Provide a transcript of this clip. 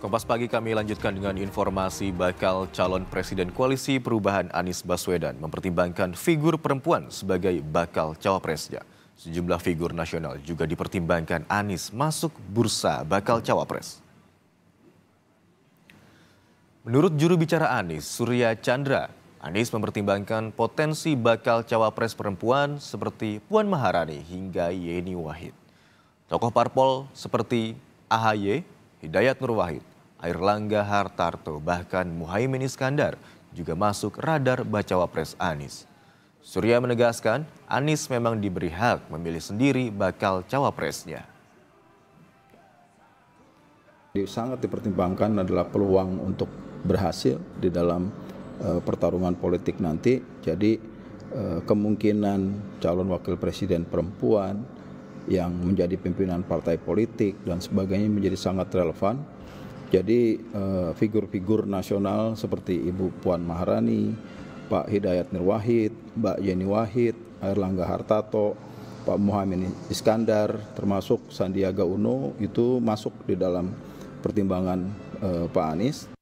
Kompas pagi kami lanjutkan dengan informasi bakal calon presiden koalisi perubahan Anies Baswedan mempertimbangkan figur perempuan sebagai bakal cawapresnya. Sejumlah figur nasional juga dipertimbangkan Anies masuk bursa bakal cawapres. Menurut juru bicara Anies, Surya Chandra, Anies mempertimbangkan potensi bakal cawapres perempuan seperti Puan Maharani hingga Yeni Wahid. Tokoh parpol seperti AHY, Hidayat Nur Wahid, Air Langga Hartarto, bahkan Muhaimin Iskandar juga masuk radar bacawa pres Anies. Surya menegaskan Anies memang diberi hak memilih sendiri bakal cawapresnya. Sangat dipertimbangkan adalah peluang untuk berhasil di dalam uh, pertarungan politik nanti. Jadi uh, kemungkinan calon wakil presiden perempuan yang menjadi pimpinan partai politik dan sebagainya menjadi sangat relevan jadi eh, figur-figur nasional seperti Ibu Puan Maharani, Pak Hidayat Nur Mbak Yeni Wahid, Erlangga Hartato, Pak Muhammad Iskandar, termasuk Sandiaga Uno itu masuk di dalam pertimbangan eh, Pak Anies.